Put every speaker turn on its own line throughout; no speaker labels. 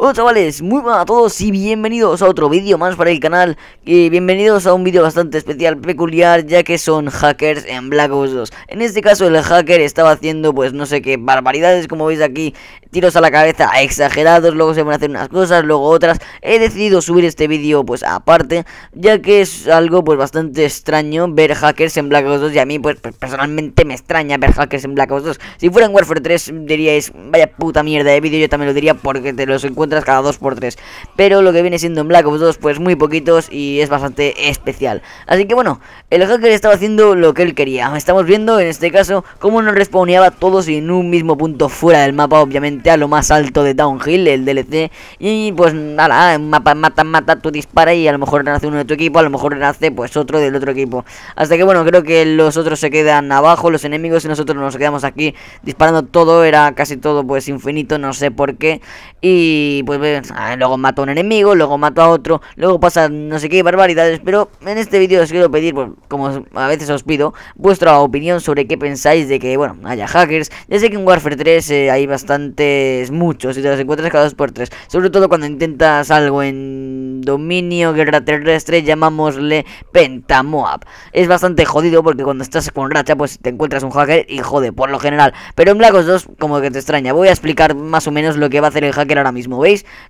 Hola chavales, muy buenas a todos y bienvenidos a otro vídeo más para el canal Y bienvenidos a un vídeo bastante especial, peculiar, ya que son hackers en Black Ops 2 En este caso el hacker estaba haciendo pues no sé qué barbaridades como veis aquí Tiros a la cabeza exagerados, luego se van a hacer unas cosas, luego otras He decidido subir este vídeo pues aparte, ya que es algo pues bastante extraño ver hackers en Black Ops 2 Y a mí pues personalmente me extraña ver hackers en Black Ops 2 Si fuera en Warfare 3 diríais, vaya puta mierda de vídeo, yo también lo diría porque te los encuentro tras cada 2x3. Pero lo que viene siendo en Black Ops 2, pues muy poquitos y es bastante especial. Así que bueno, el hacker estaba haciendo lo que él quería. Estamos viendo en este caso cómo nos respawneaba todos en un mismo punto fuera del mapa, obviamente a lo más alto de Downhill, el DLC. Y pues nada, mapa mata, mata, tú dispara y a lo mejor renace uno de tu equipo, a lo mejor renace pues otro del otro equipo. Hasta que bueno, creo que los otros se quedan abajo, los enemigos, y nosotros nos quedamos aquí disparando todo, era casi todo pues infinito, no sé por qué. Y pues ah, luego mato a un enemigo, luego mato a otro, luego pasa no sé qué barbaridades, pero en este vídeo os quiero pedir, pues, como a veces os pido, vuestra opinión sobre qué pensáis de que, bueno, haya hackers. Ya sé que en Warfare 3 eh, hay bastantes, muchos, y te los encuentras cada 2x3, sobre todo cuando intentas algo en dominio, guerra terrestre, llamámosle Pentamoab. Es bastante jodido porque cuando estás con racha, pues te encuentras un hacker y jode, por lo general. Pero en Black Ops 2 como que te extraña. Voy a explicar más o menos lo que va a hacer el hacker ahora mismo.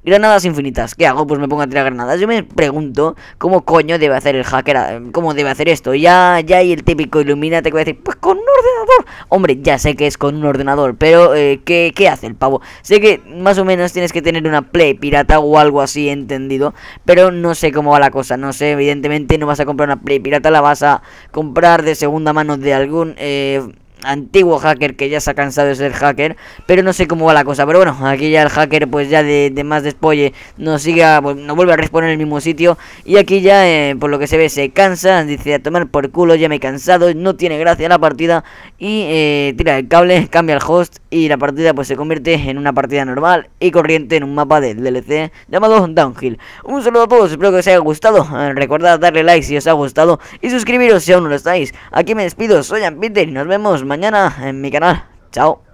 Granadas infinitas. ¿Qué hago? Pues me pongo a tirar granadas. Yo me pregunto cómo coño debe hacer el hacker, cómo debe hacer esto. Ya, ya hay el típico iluminate que va a decir, pues con un ordenador. Hombre, ya sé que es con un ordenador, pero eh, ¿qué, ¿qué hace el pavo? Sé que más o menos tienes que tener una play pirata o algo así, entendido, pero no sé cómo va la cosa. No sé, evidentemente no vas a comprar una play pirata, la vas a comprar de segunda mano de algún... Eh, antiguo hacker que ya se ha cansado de ser hacker, pero no sé cómo va la cosa, pero bueno, aquí ya el hacker pues ya de, más despolle No sigue, pues, no vuelve a responder en el mismo sitio y aquí ya eh, por lo que se ve se cansa, dice a tomar por culo, ya me he cansado, no tiene gracia la partida y eh, tira el cable, cambia el host y la partida pues se convierte en una partida normal y corriente en un mapa del DLC llamado Downhill. Un saludo a todos, espero que os haya gustado, eh, recordad darle like si os ha gustado y suscribiros si aún no lo estáis. Aquí me despido, soy Anpiter y nos vemos mañana en mi canal. Chao.